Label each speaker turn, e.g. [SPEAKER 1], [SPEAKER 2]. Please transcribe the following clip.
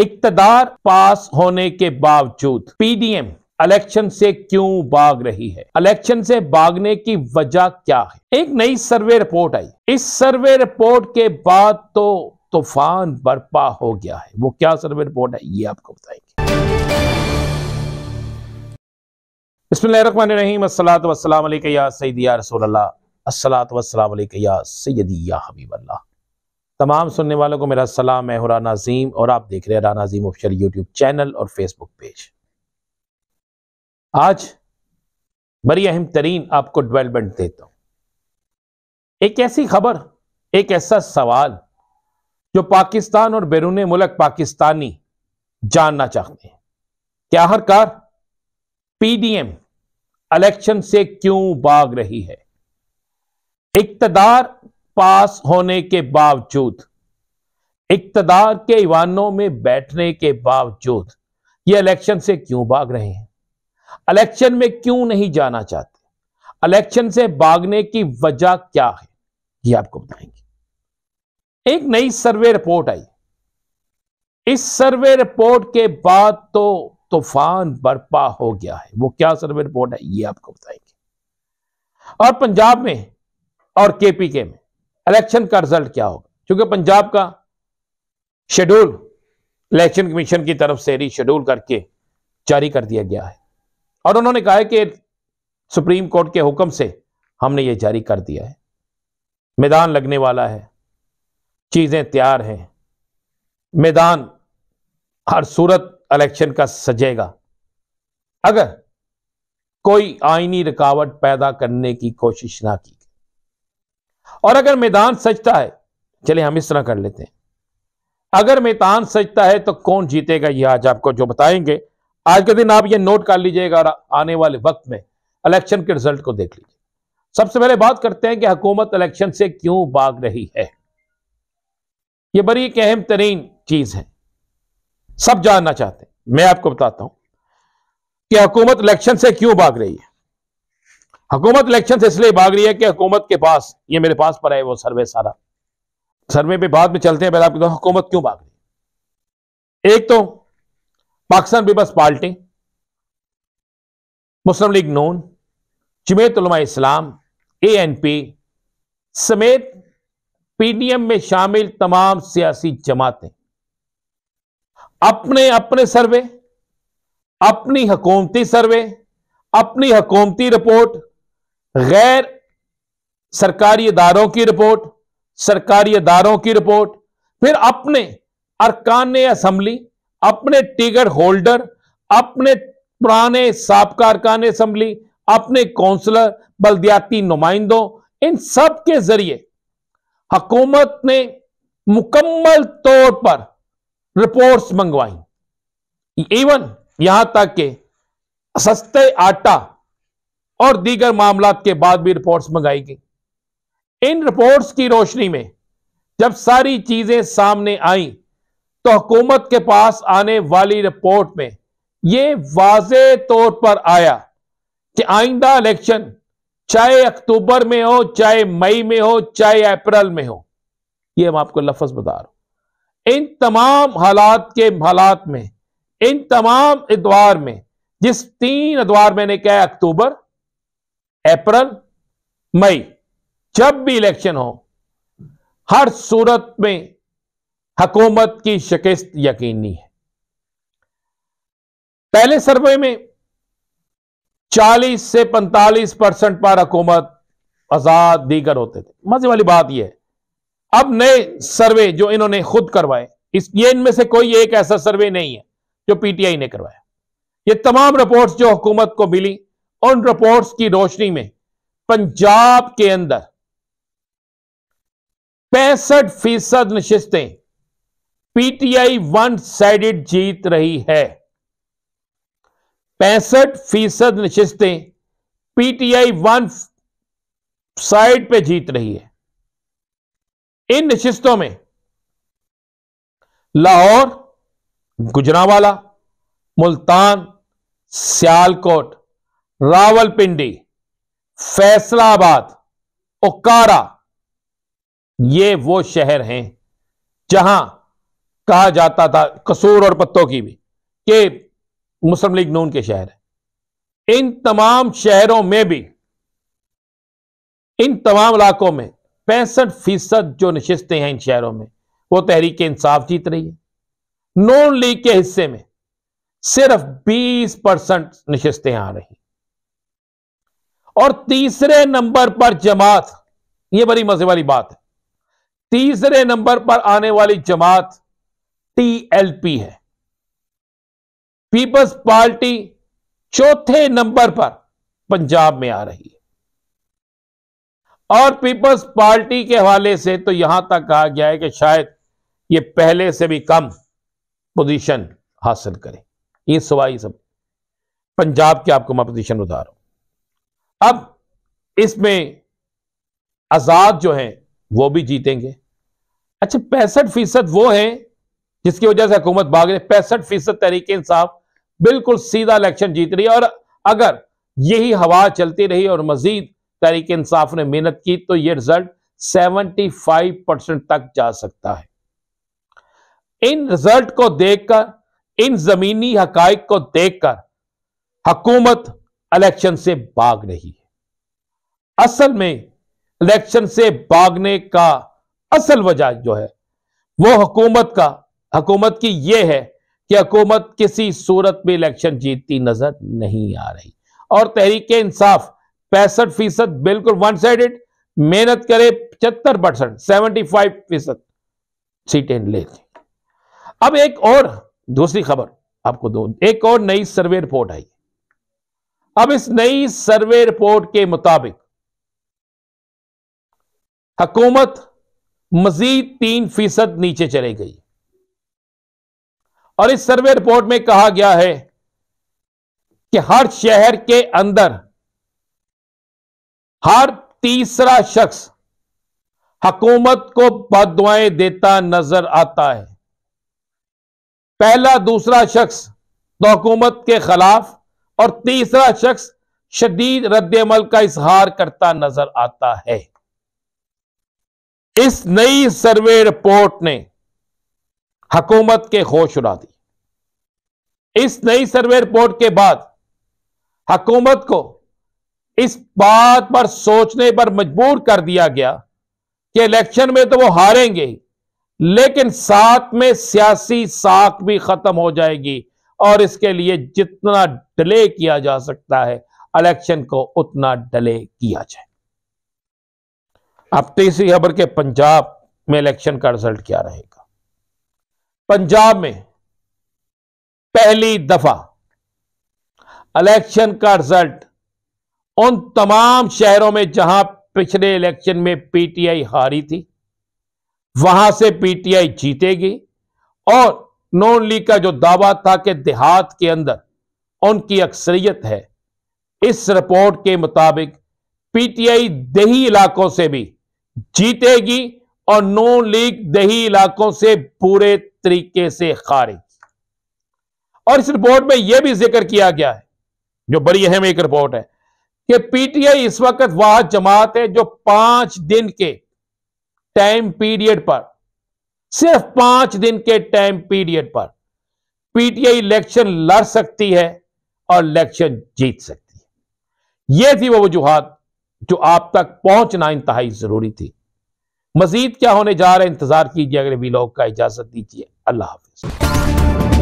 [SPEAKER 1] इकतदार पास होने के बावजूद पीडीएम इलेक्शन से क्यों भाग रही है इलेक्शन से भागने की वजह क्या है एक नई सर्वे रिपोर्ट आई इस सर्वे रिपोर्ट के बाद तो तूफान बर्पा हो गया है वो क्या सर्वे रिपोर्ट है ये आपको बताएंगे सैदिया रसोल्ला असलात वसलाम या या हबीबल्ला तमाम सुनने वालों को मेरा सलाम मैं हूँ राना अजीम और आप देख रहे हैं Rana Azeem official YouTube channel और फेसबुक पेज आज बड़ी अहम तरीन आपको डेवलपमेंट देता हूं एक ऐसी खबर एक ऐसा सवाल जो पाकिस्तान और बैरून मुल्क पाकिस्तानी जानना चाहते हैं कि आखिरकार पीडीएम इलेक्शन से क्यों भाग रही है इकतदार पास होने के बावजूद इकतदार के ईवानों में बैठने के बावजूद ये इलेक्शन से क्यों भाग रहे हैं इलेक्शन में क्यों नहीं जाना चाहते इलेक्शन से भागने की वजह क्या है ये आपको बताएंगे एक नई सर्वे रिपोर्ट आई इस सर्वे रिपोर्ट के बाद तो तूफान बर्पा हो गया है वो क्या सर्वे रिपोर्ट है ये आपको बताएंगे और पंजाब में और केपीके में इलेक्शन का रिजल्ट क्या होगा क्योंकि पंजाब का शेड्यूल इलेक्शन कमीशन की तरफ से रीशेड्यूल करके जारी कर दिया गया है और उन्होंने कहा है कि सुप्रीम कोर्ट के हुक्म से हमने ये जारी कर दिया है मैदान लगने वाला है चीज़ें तैयार हैं मैदान हर सूरत इलेक्शन का सजेगा अगर कोई आईनी रुकावट पैदा करने की कोशिश ना की और अगर मैदान सजता है चलिए हम इस तरह कर लेते हैं अगर मैदान सजता है तो कौन जीतेगा ये आज आपको जो बताएंगे आज के दिन आप ये नोट कर लीजिएगा और आने वाले वक्त में इलेक्शन के रिजल्ट को देख लीजिए सबसे पहले बात करते हैं कि हुकूमत इलेक्शन से क्यों भाग रही है यह बड़ी एक अहम तरीन चीज है सब जानना चाहते हैं मैं आपको बताता हूं कि हुकूमत इलेक्शन से क्यों भाग रही है हुकूमत इलेक्शन से इसलिए भाग रही है कि हुकूमत के पास ये मेरे पास पर है वो सर्वे सारा सर्वे पे बाद में चलते हैं पहले आपको हुकूमत क्यों भाग रही एक तो Pakistan Peoples Party Muslim League Noon उलमा इस्लाम ए एन पी समेत पीडीएम में शामिल तमाम सियासी जमातें अपने अपने सर्वे अपनी हकूमती सर्वे अपनी हकूमती रिपोर्ट गैर सरकारी इदारों की रिपोर्ट सरकारी इदारों की रिपोर्ट फिर अपने अरकान असम्बली अपने टिकट होल्डर अपने पुराने सबका अरकान असम्बली अपने काउंसलर बल्दियाती नुमाइंदों इन सब के जरिए हकूमत ने मुकम्मल तौर पर रिपोर्ट्स मंगवाई इवन यहां तक के सस्ते आटा और दीगर मामला के बाद भी रिपोर्ट्स मंगाई गई इन रिपोर्ट्स की रोशनी में जब सारी चीजें सामने आई तो हुकूमत के पास आने वाली रिपोर्ट में यह वाज तौर पर आया कि आइंदा इलेक्शन चाहे अक्टूबर में हो चाहे मई में हो चाहे अप्रैल में हो यह हम आपको लफज बता रहा हूं इन तमाम हालात के हालात में इन तमाम इतवार में जिस तीन इतवार मैंने कहा अक्टूबर अप्रैल मई जब भी इलेक्शन हो हर सूरत में हकूमत की शिकस्त यकीनी है पहले सर्वे में 40 से 45 परसेंट पर हकूमत आजाद दीगर होते थे मजे वाली बात यह है अब नए सर्वे जो इन्होंने खुद करवाए इस ये इनमें से कोई एक ऐसा सर्वे नहीं है जो पीटीआई ने करवाया ये तमाम रिपोर्ट्स जो हुकूमत को मिली उन रिपोर्ट्स की रोशनी में पंजाब के अंदर पैंसठ फीसद नशिस्तें पीटीआई वन साइडेड जीत रही है पैंसठ फीसद नशिस्तें पीटीआई वन साइड पे जीत रही है इन नशिस्तों में लाहौर गुजरावाला मुल्तान सियालकोट रावलपिंडी फैसलाबाद ओकारा ये वो शहर हैं जहां कहा जाता था कसूर और पत्तों की भी कि मुस्लिम लीग नून के शहर है इन तमाम शहरों में भी इन तमाम इलाकों में पैंसठ फीसद जो नशिस्तें हैं इन शहरों में वो तहरीक इंसाफ जीत रही है नॉन लीग के हिस्से में सिर्फ 20 परसेंट नशस्तें आ रही और तीसरे नंबर पर जमात यह बड़ी मजे वाली बात है तीसरे नंबर पर आने वाली जमात टीएलपी है पीपल्स पार्टी चौथे नंबर पर पंजाब में आ रही है और पीपल्स पार्टी के हवाले से तो यहां तक कहा गया है कि शायद ये पहले से भी कम पोजीशन हासिल करें ये सवाई सब पंजाब की आपको मैं पोजीशन उधार हूं अब इसमें आजाद जो हैं वो भी जीतेंगे अच्छा पैंसठ फीसद वो हैं जिसकी वजह से हुकूमत भाग रही पैंसठ फीसद तरीके इंसाफ बिल्कुल सीधा इलेक्शन जीत रही है और अगर यही हवा चलती रही और मजीद तरीके इंसाफ ने मेहनत की तो ये रिजल्ट 75 परसेंट तक जा सकता है इन रिजल्ट को देखकर इन जमीनी हकाइक को देखकर हकूमत इलेक्शन से भाग रही है असल में इलेक्शन से भागने का असल वजह जो है वो हुकूमत का हकूमत की ये है कि हकूमत किसी सूरत में इलेक्शन जीतती नजर नहीं आ रही और तहरीक इंसाफ पैंसठ फीसद बिल्कुल वन साइडेड मेहनत करे पचहत्तर परसेंट सेवेंटी फाइव फीसद सीटें लेती अब एक और दूसरी खबर आपको दो एक और नई सर्वे रिपोर्ट आई अब इस नई सर्वे रिपोर्ट के मुताबिक हकूमत मजीद तीन फीसद नीचे चले गई और इस सर्वे रिपोर्ट में कहा गया है कि हर शहर के अंदर हर तीसरा शख्स हकूमत को बदवाएं देता नजर आता है पहला दूसरा शख्स तो हकूमत के खिलाफ और तीसरा शख्स शदीद रद्दमल का इजहार करता नजर आता है इस नई सर्वे रिपोर्ट ने हकूमत के होश उड़ा दी इस नई सर्वे रिपोर्ट के बाद हकूमत को इस बात पर सोचने पर मजबूर कर दिया गया कि इलेक्शन में तो वो हारेंगे लेकिन साथ में सियासी साख भी खत्म हो जाएगी और इसके लिए जितना डिले किया जा सकता है इलेक्शन को उतना डिले किया जाए अब तीसरी खबर के पंजाब में इलेक्शन का रिजल्ट क्या रहेगा पंजाब में पहली दफा इलेक्शन का रिजल्ट उन तमाम शहरों में जहां पिछले इलेक्शन में पीटीआई हारी थी वहां से पीटीआई जीतेगी और नॉन लीग का जो दावा था कि देहात के अंदर उनकी अक्सरियत है इस रिपोर्ट के मुताबिक पीटीआई दही इलाकों से भी जीतेगी और नॉन लीग दही इलाकों से पूरे तरीके से खारिज और इस रिपोर्ट में यह भी जिक्र किया गया है जो बड़ी अहम एक रिपोर्ट है कि पीटीआई इस वक्त वह जमात है जो पांच दिन के टाइम पीरियड पर सिर्फ पांच दिन के टाइम पीरियड पर पीटीआई इलेक्शन लड़ सकती है और इलेक्शन जीत सकती है यह थी वो वजूहत जो आप तक पहुंचना इंतहाई जरूरी थी मजीद क्या होने जा रहा है इंतजार कीजिए अगले वीलॉग का इजाजत दीजिए अल्लाह हाफिज